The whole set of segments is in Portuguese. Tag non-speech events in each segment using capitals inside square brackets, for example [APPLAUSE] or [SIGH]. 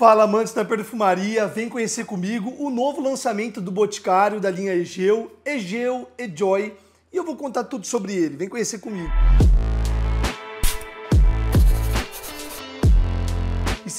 Fala amantes da perfumaria, vem conhecer comigo o novo lançamento do Boticário da linha Egeu, Egeu, Ejoy, e eu vou contar tudo sobre ele. Vem conhecer comigo.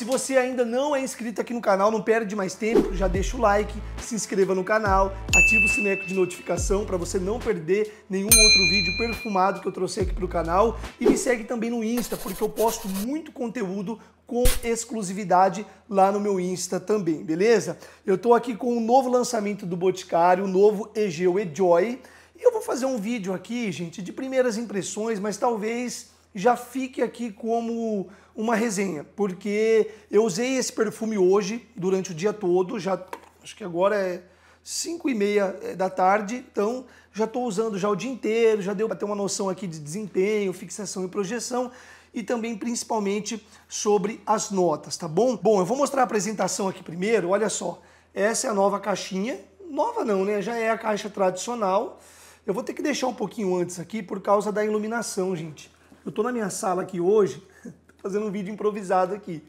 Se você ainda não é inscrito aqui no canal, não perde mais tempo, já deixa o like, se inscreva no canal, ativa o sineco de notificação para você não perder nenhum outro vídeo perfumado que eu trouxe aqui para o canal e me segue também no Insta, porque eu posto muito conteúdo com exclusividade lá no meu Insta também, beleza? Eu tô aqui com o um novo lançamento do Boticário, o novo egeo E-Joy, e eu vou fazer um vídeo aqui, gente, de primeiras impressões, mas talvez já fique aqui como uma resenha, porque eu usei esse perfume hoje, durante o dia todo, já acho que agora é 5 e meia eh, da tarde, então já estou usando já o dia inteiro, já deu para ter uma noção aqui de desempenho, fixação e projeção e também principalmente sobre as notas, tá bom? Bom, eu vou mostrar a apresentação aqui primeiro, olha só, essa é a nova caixinha, nova não né, já é a caixa tradicional, eu vou ter que deixar um pouquinho antes aqui por causa da iluminação, gente. Eu estou na minha sala aqui hoje, [LAUGHS] fazendo um vídeo improvisado aqui.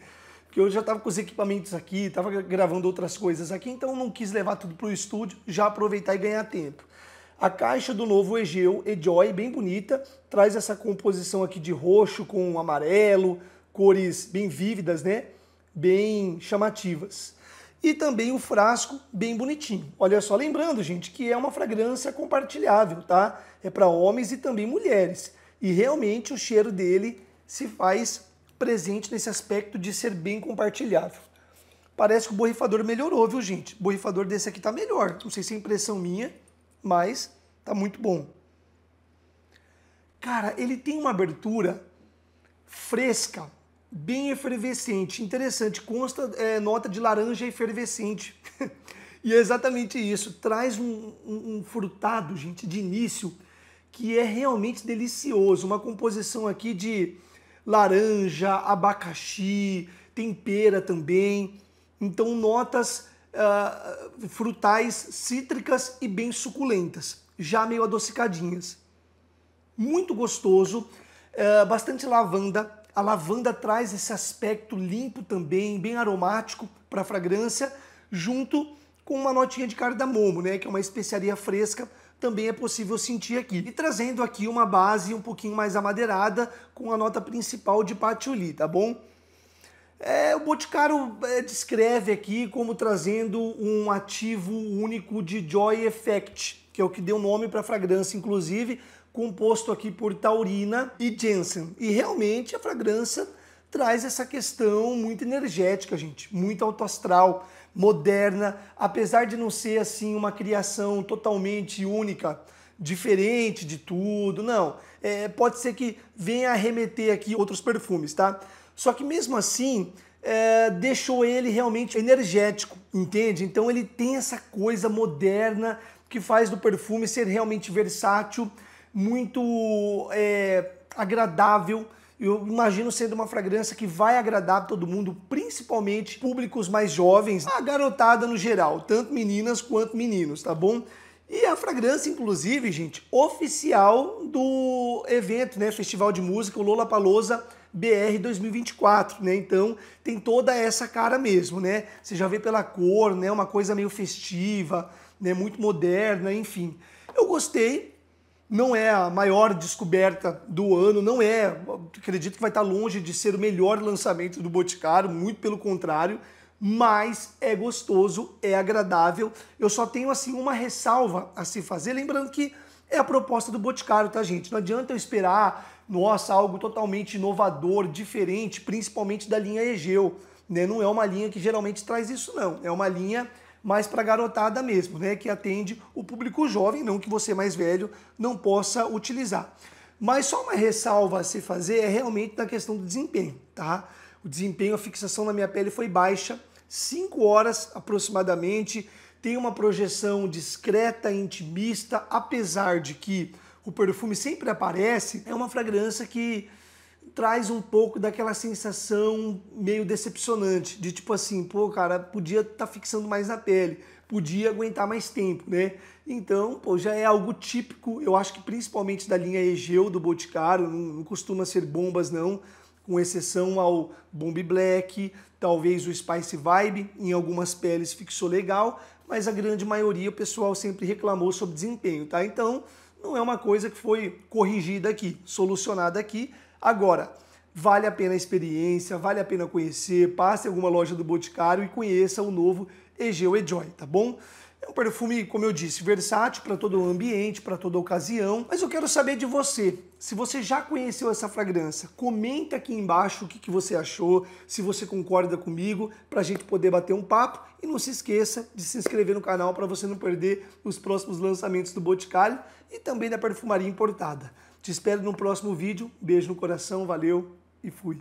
Porque eu já estava com os equipamentos aqui, estava gravando outras coisas aqui, então não quis levar tudo para o estúdio, já aproveitar e ganhar tempo. A caixa do novo Egeu Ejoy, bem bonita, traz essa composição aqui de roxo com amarelo, cores bem vívidas, né? Bem chamativas. E também o frasco, bem bonitinho. Olha só, lembrando, gente, que é uma fragrância compartilhável, tá? É para homens e também mulheres. E realmente o cheiro dele se faz presente nesse aspecto de ser bem compartilhável. Parece que o borrifador melhorou, viu, gente? O borrifador desse aqui tá melhor. Não sei se é impressão minha, mas tá muito bom. Cara, ele tem uma abertura fresca, bem efervescente, interessante. Consta é, nota de laranja efervescente. [LAUGHS] e é exatamente isso. Traz um, um, um frutado, gente, de início que é realmente delicioso. Uma composição aqui de laranja, abacaxi, tempera também. Então, notas uh, frutais cítricas e bem suculentas, já meio adocicadinhas. Muito gostoso, uh, bastante lavanda. A lavanda traz esse aspecto limpo também, bem aromático para a fragrância, junto com uma notinha de cardamomo, né, que é uma especiaria fresca também é possível sentir aqui. E trazendo aqui uma base um pouquinho mais amadeirada com a nota principal de patchouli, tá bom? É, o Boticário é, descreve aqui como trazendo um ativo único de Joy Effect, que é o que deu nome para a fragrância, inclusive, composto aqui por taurina e Jensen. E realmente a fragrância traz essa questão muito energética, gente, muito autoastral. astral moderna, apesar de não ser assim uma criação totalmente única, diferente de tudo, não. É, pode ser que venha a remeter aqui outros perfumes, tá? Só que mesmo assim, é, deixou ele realmente energético, entende? Então ele tem essa coisa moderna que faz do perfume ser realmente versátil, muito é, agradável eu imagino sendo uma fragrância que vai agradar todo mundo, principalmente públicos mais jovens, a garotada no geral, tanto meninas quanto meninos, tá bom? E a fragrância, inclusive, gente, oficial do evento, né? Festival de Música, o Lola Palosa BR 2024, né? Então tem toda essa cara mesmo, né? Você já vê pela cor, né? Uma coisa meio festiva, né? Muito moderna, enfim. Eu gostei, não é a maior descoberta do ano, não é, acredito que vai estar longe de ser o melhor lançamento do Boticário, muito pelo contrário, mas é gostoso, é agradável. Eu só tenho assim uma ressalva a se fazer, lembrando que é a proposta do Boticário, tá, gente? Não adianta eu esperar, nossa, algo totalmente inovador, diferente, principalmente da linha Egeu, né? Não é uma linha que geralmente traz isso não. É uma linha mais para garotada mesmo, né? Que atende o público jovem, não que você mais velho não possa utilizar. Mas só uma ressalva a se fazer é realmente na questão do desempenho, tá? O desempenho, a fixação na minha pele foi baixa, 5 horas aproximadamente, tem uma projeção discreta, intimista, apesar de que o perfume sempre aparece, é uma fragrância que traz um pouco daquela sensação meio decepcionante, de tipo assim, pô, cara, podia estar tá fixando mais na pele, podia aguentar mais tempo, né? Então, pô, já é algo típico, eu acho que principalmente da linha Egeu do Boticário, não, não costuma ser bombas não, com exceção ao Bomb Black, talvez o Spice Vibe, em algumas peles fixou legal, mas a grande maioria o pessoal sempre reclamou sobre desempenho, tá? Então, não é uma coisa que foi corrigida aqui, solucionada aqui, Agora, vale a pena a experiência, vale a pena conhecer, passe alguma loja do Boticário e conheça o novo Egeu Ejoy, tá bom? É um perfume, como eu disse, versátil para todo o ambiente, para toda ocasião. Mas eu quero saber de você. Se você já conheceu essa fragrância, comenta aqui embaixo o que, que você achou, se você concorda comigo, para a gente poder bater um papo. E não se esqueça de se inscrever no canal para você não perder os próximos lançamentos do Boticário e também da perfumaria importada. Te espero no próximo vídeo. Beijo no coração, valeu e fui.